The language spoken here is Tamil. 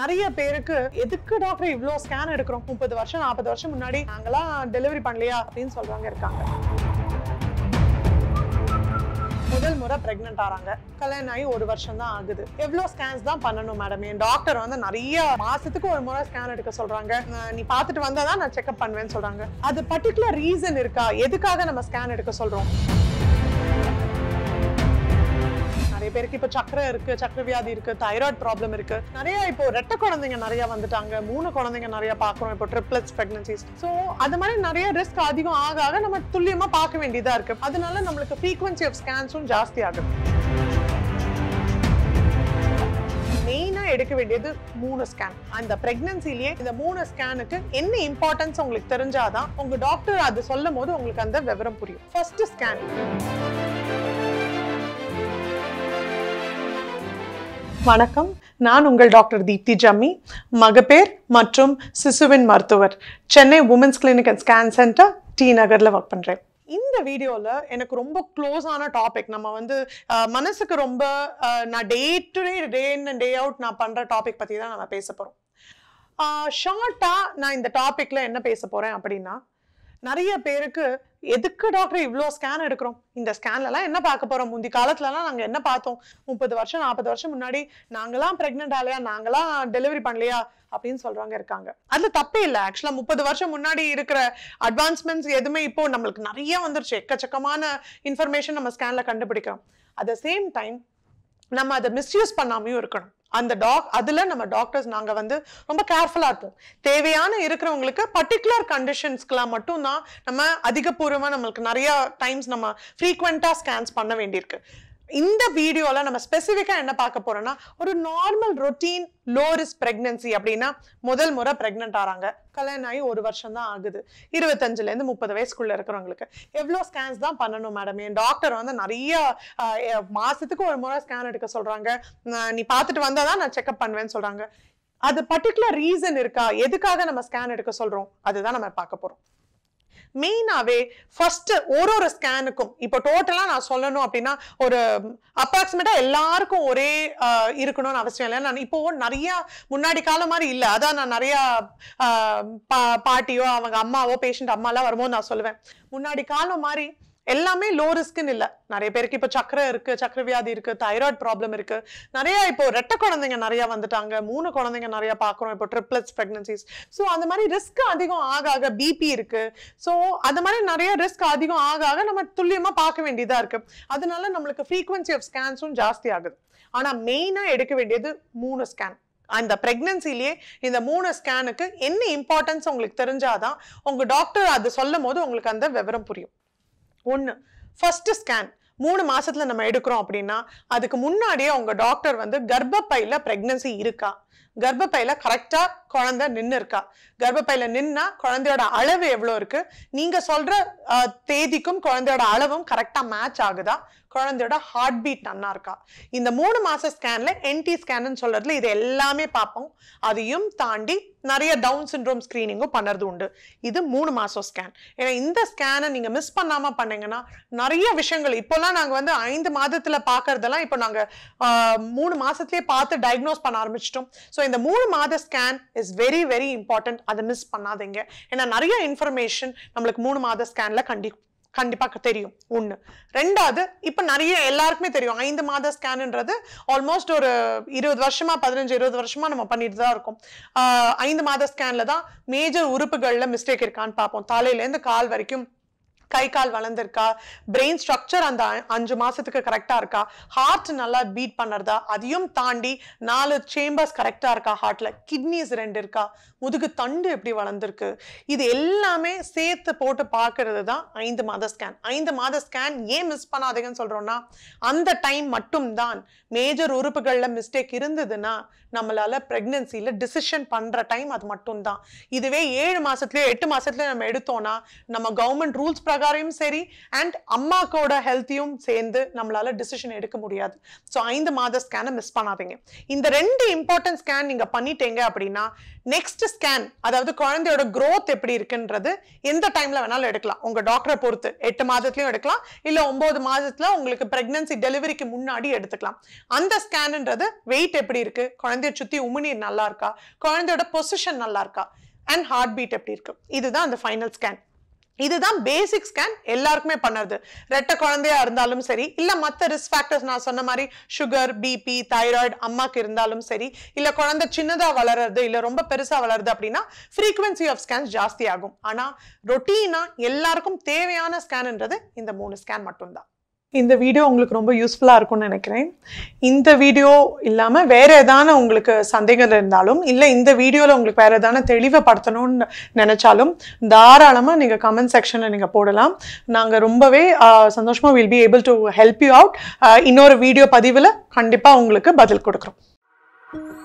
நிறைய பேருக்கு எதுக்கு டாக்டர் இவ்வளோ ஸ்கேன் எடுக்கிறோம் முப்பது வருஷம் நாற்பது வருஷம் முன்னாடி நாங்களாம் டெலிவரி பண்ணலையா அப்படின்னு சொல்றவங்க இருக்காங்க முதல் முறை பிரெக்னென்ட் ஆறாங்க கல்யாணம் ஆகி ஒரு வருஷம் தான் ஆகுது எவ்வளோ ஸ்கேன்ஸ் தான் பண்ணணும் மேடம் என் டாக்டர் வந்து நிறைய மாசத்துக்கு ஒரு முறை ஸ்கேன் எடுக்க சொல்றாங்க நீ பார்த்துட்டு வந்தால் தான் நான் செக்அப் பண்ணுவேன்னு சொல்றாங்க அது பர்டிகுலர் ரீசன் இருக்கா எதுக்காக நம்ம ஸ்கேன் எடுக்க சொல்றோம் நிறைய பேருக்கு இப்போ சக்கரை இருக்கு சக்கர வியாதி இருக்கு தைராய்டு ப்ராப்ளம் இருக்கு நிறைய இப்போ ரெட்ட குழந்தைங்க நிறைய வந்துட்டாங்க மூணு குழந்தைங்க நிறைய பார்க்குறோம் இப்போ ட்ரிப்ளட்ஸ் பிரெக்னன்சிஸ் ஸோ அது மாதிரி நிறைய ரிஸ்க் அதிகம் ஆக ஆக நம்ம துல்லியமாக பார்க்க வேண்டியதாக இருக்கு அதனால நம்மளுக்கு ஃப்ரீக்வன்சி ஆஃப் ஸ்கேன்ஸும் ஜாஸ்தி ஆகுது மெயினாக எடுக்க வேண்டியது மூணு ஸ்கேன் அந்த ப்ரெக்னன்சிலேயே இந்த மூணு ஸ்கேனுக்கு என்ன இம்பார்ட்டன்ஸ் உங்களுக்கு தெரிஞ்சாதான் உங்கள் டாக்டர் அது சொல்லும் போது உங்களுக்கு அந்த விவரம் புரியும் ஃபர்ஸ்ட் ஸ்கேன் வணக்கம் நான் உங்கள் டாக்டர் தீப்தி ஜம்மி மகப்பேர் மற்றும் சிசுவின் மருத்துவர் Chennai women's clinic and scan centre T நகரில் ஒர்க் பண்ணுறேன் இந்த வீடியோவில் எனக்கு ரொம்ப க்ளோஸான டாபிக் நம்ம வந்து மனசுக்கு ரொம்ப நான் day to day day in and day out நான் பண்ணுற டாபிக் பற்றி தான் நம்ம பேச போகிறோம் ஷார்ட்டாக நான் இந்த டாப்பிக்கில் என்ன பேச போகிறேன் அப்படின்னா நிறைய பேருக்கு எதுக்கு டாக்டர் இவ்வளோ ஸ்கேன் எடுக்கிறோம் இந்த ஸ்கேன்லலாம் என்ன பார்க்க போகிறோம் முந்தி காலத்துலலாம் நாங்கள் என்ன பார்த்தோம் முப்பது வருஷம் நாற்பது வருஷம் முன்னாடி நாங்களாம் ப்ரெக்னென்ட் ஆலையா நாங்களாம் டெலிவரி பண்ணலையா அப்படின்னு சொல்றவங்க இருக்காங்க அதில் தப்பே இல்லை ஆக்சுவலாக முப்பது வருஷம் முன்னாடி இருக்கிற அட்வான்ஸ்மெண்ட்ஸ் எதுவுமே இப்போ நம்மளுக்கு நிறைய வந்துருச்சு எக்கச்சக்கமான இன்ஃபர்மேஷன் நம்ம ஸ்கேனில் கண்டுபிடிக்கிறோம் அட் த சேம் டைம் நம்ம அதை மிஸ்யூஸ் பண்ணாமையும் இருக்கணும் அந்த டாக் அதில் நம்ம டாக்டர்ஸ் நாங்கள் வந்து ரொம்ப கேர்ஃபுல்லாக இருப்போம் தேவையான இருக்கிறவங்களுக்கு பர்டிகுலர் கண்டிஷன்ஸ்க்கெலாம் மட்டும் தான் நம்ம அதிகப்பூர்வமாக நம்மளுக்கு நிறையா டைம்ஸ் நம்ம ஃப்ரீக்வெண்ட்டாக ஸ்கேன்ஸ் பண்ண வேண்டியிருக்கு இந்த வீடியோவில் நம்ம ஸ்பெசிஃபிக்காக என்ன பார்க்க போகிறோம்னா ஒரு normal routine low risk pregnancy அப்படின்னா முதல் முறை ப்ரெக்னென்ட் ஆகிறாங்க கல்யாணம் ஆகி ஒரு வருஷம் தான் ஆகுது இருபத்தஞ்சிலேருந்து முப்பது வயசுக்குள்ளே இருக்கிறவங்களுக்கு எவ்வளோ ஸ்கேன்ஸ் தான் பண்ணணும் மேடம் என் டாக்டர் வந்து நிறைய மாதத்துக்கு ஒரு முறை ஸ்கேன் எடுக்க சொல்கிறாங்க நீ பார்த்துட்டு வந்தால் தான் நான் செக்அப் பண்ணுவேன்னு சொல்கிறாங்க அது பர்டிகுலர் ரீசன் இருக்கா எதுக்காக நம்ம ஸ்கேன் எடுக்க சொல்கிறோம் அதுதான் நம்ம பார்க்க போகிறோம் மெயினாகவே ஃபஸ்ட்டு ஒரு ஒரு ஸ்கேனுக்கும் இப்போ டோட்டலாக நான் சொல்லணும் அப்படின்னா ஒரு அப்ராக்சிமேட்டாக எல்லாருக்கும் ஒரே இருக்கணும்னு அவசியம் இல்லை நான் இப்போ நிறையா முன்னாடி காலம் மாதிரி இல்லை அதான் நான் நிறையா பாட்டியோ அவங்க அம்மாவோ பேஷண்ட் அம்மாலாம் வருமோ நான் சொல்லுவேன் முன்னாடி காலம் மாதிரி எல்லாமே லோ ரிஸ்க்குன்னு இல்லை நிறைய பேருக்கு இப்போ சக்கரை இருக்கு சக்கர வியாதி இருக்கு தைராய்டு ப்ராப்ளம் இருக்கு நிறைய இப்போ ரெட்ட குழந்தைங்க நிறைய வந்துட்டாங்க மூணு குழந்தைங்க நிறைய பார்க்குறோம் இப்போ ட்ரிப்ளஸ் ப்ரெக்னன்சிஸ் ஸோ அந்த மாதிரி ரிஸ்க் அதிகம் ஆக ஆக பிபி இருக்கு ஸோ அந்த மாதிரி நிறைய ரிஸ்க் அதிகம் ஆக ஆக நம்ம துல்லியமாக பார்க்க வேண்டியதாக இருக்கு அதனால நம்மளுக்கு ஃப்ரீக்வன்சி ஆஃப் ஸ்கேன்ஸும் ஜாஸ்தி ஆகுது ஆனால் மெயினாக எடுக்க வேண்டியது மூணு ஸ்கேன் அந்த ப்ரெக்னன்சிலேயே இந்த மூணு ஸ்கேனுக்கு என்ன இம்பார்ட்டன்ஸ் உங்களுக்கு தெரிஞ்சாதான் உங்கள் டாக்டர் அது சொல்லும் போது உங்களுக்கு அந்த விவரம் புரியும் ஒன்று ஃபஸ்ட்டு ஸ்கேன் மூணு மாசத்துல நம்ம எடுக்கிறோம் அப்படின்னா அதுக்கு முன்னாடியே உங்க டாக்டர் வந்து கர்ப்பப்பையில பிரெக்னன்சி இருக்கா கர்ப்பப்பையில கரெக்டா குழந்தை நின்று இருக்கா கர்ப்பப்பையில நின்னா குழந்தையோட அளவு எவ்வளோ இருக்கு நீங்க சொல்ற தேதிக்கும் குழந்தையோட அளவும் கரெக்டா மேட்ச் ஆகுதா குழந்தையோட ஹார்ட் பீட் நல்லா இருக்கா இந்த மூணு மாச ஸ்கேன்ல என்டி ஸ்கேன் சொல்றதுல இது எல்லாமே பார்ப்போம் அதையும் தாண்டி நிறைய டவுன் சிண்ட்ரோம் ஸ்கிரீனிங்கும் பண்ணுறது உண்டு இது மூணு மாதம் ஸ்கேன் ஏன்னா இந்த ஸ்கேனை நீங்கள் மிஸ் பண்ணாமல் பண்ணீங்கன்னா நிறைய விஷயங்கள் இப்போல்லாம் நாங்கள் வந்து ஐந்து மாதத்தில் பார்க்குறதெல்லாம் இப்போ நாங்கள் மூணு மாதத்துலேயே பார்த்து டயக்னோஸ் பண்ண ஆரம்பிச்சிட்டோம் ஸோ இந்த மூணு மாத scan is very very important அதை மிஸ் பண்ணாதீங்க ஏன்னா நிறைய இன்ஃபர்மேஷன் நம்மளுக்கு மூணு மாத ஸ்கேனில் கண்டி கண்டிப்பாக தெரியும் ஒன்று ரெண்டாவது இப்போ நிறைய எல்லாருக்குமே தெரியும் ஐந்து மாத ஸ்கேனுன்றது ஆல்மோஸ்ட் ஒரு இருபது வருஷமாக பதினஞ்சு இருபது வருஷமாக நம்ம பண்ணிட்டு தான் இருக்கோம் ஐந்து மாத ஸ்கேனில் தான் மேஜர் உறுப்புகளில் மிஸ்டேக் இருக்கான்னு பார்ப்போம் தலையிலேருந்து கால் வரைக்கும் கை கால் வளர்ந்துருக்கா பிரெயின் ஸ்ட்ரக்சர் அந்த அஞ்சு மாசத்துக்கு கரெக்டா இருக்கா ஹார்ட் நல்லா பீட் பண்ணுறதா அதையும் தாண்டி நாலு சேம்பர்ஸ் கரெக்டா இருக்கா ஹார்ட்ல கிட்னிஸ் ரெண்டு இருக்கா முதுகு தண்டு எப்படி வளர்ந்துருக்கு இது எல்லாமே சேர்த்து போட்டு பார்க்கறது தான் ஐந்து மாத ஸ்கேன் ஐந்து மாத ஸ்கேன் ஏன் மிஸ் பண்ணாதீங்கன்னு சொல்றோம்னா அந்த டைம் மட்டும்தான் மேஜர் உறுப்புகளில் மிஸ்டேக் இருந்ததுன்னா நம்மளால பிரெக்னன்சியில டிசிஷன் பண்ற டைம் அது மட்டும்தான் இதுவே ஏழு மாசத்துலயோ எட்டு மாசத்துலயோ நம்ம எடுத்தோம்னா நம்ம கவர்மெண்ட் ரூல்ஸ் பிரகாரமும் சரி அண்ட் அம்மாக்கோட ஹெல்த்தியும் சேர்ந்து நம்மளால டிசிஷன் எடுக்க முடியாது ஸோ ஐந்து மாத ஸ்கேனை மிஸ் பண்ணாதீங்க இந்த ரெண்டு இம்பார்ட்டன்ட் ஸ்கேன் நீங்கள் பண்ணிட்டீங்க அப்படின்னா நெக்ஸ்ட் ஸ்கேன் அதாவது குழந்தையோட க்ரோத் எப்படி இருக்குன்றது எந்த டைமில் வேணாலும் எடுக்கலாம் உங்கள் டாக்டரை பொறுத்து எட்டு மாதத்துலையும் எடுக்கலாம் இல்லை ஒம்பது மாதத்தில் உங்களுக்கு ப்ரெக்னன்சி டெலிவரிக்கு முன்னாடி எடுத்துக்கலாம் அந்த ஸ்கேனுன்றது வெயிட் எப்படி இருக்கு குழந்தைய சுற்றி உமிநீர் நல்லா இருக்கா குழந்தையோட பொசிஷன் நல்லா இருக்கா அண்ட் ஹார்ட் பீட் எப்படி இருக்கு இதுதான் அந்த ஃபைனல் ஸ்கேன் இதுதான் பேசிக் ஸ்கேன் எல்லாருக்குமே பண்ணுறது ரெட்ட குழந்தையா இருந்தாலும் சரி இல்லை மற்ற ரிஸ்க் ஃபேக்டர்ஸ் நான் சொன்ன மாதிரி சுகர் பிபி தைராய்டு அம்மாக்கு இருந்தாலும் சரி இல்லை குழந்தை சின்னதாக வளர்றது இல்லை ரொம்ப பெருசாக வளருது அப்படின்னா ஃப்ரீக்குவென்சி ஆஃப் ஸ்கேன்ஸ் ஜாஸ்தி ஆகும் ஆனால் ரொட்டீனா எல்லாருக்கும் தேவையான ஸ்கேன்ன்றது இந்த மூணு ஸ்கேன் மட்டும்தான் இந்த வீடியோ உங்களுக்கு ரொம்ப யூஸ்ஃபுல்லாக இருக்கும்னு நினைக்கிறேன் இந்த வீடியோ இல்லாமல் வேறு எதான உங்களுக்கு சந்தேகம் இருந்தாலும் இல்லை இந்த வீடியோவில் உங்களுக்கு வேறு எதான தெளிவை நினச்சாலும் தாராளமாக நீங்கள் கமெண்ட் செக்ஷனில் நீங்கள் போடலாம் நாங்கள் ரொம்பவே சந்தோஷமாக will be able to help you out இன்னொரு வீடியோ பதிவில் கண்டிப்பாக உங்களுக்கு பதில் கொடுக்குறோம்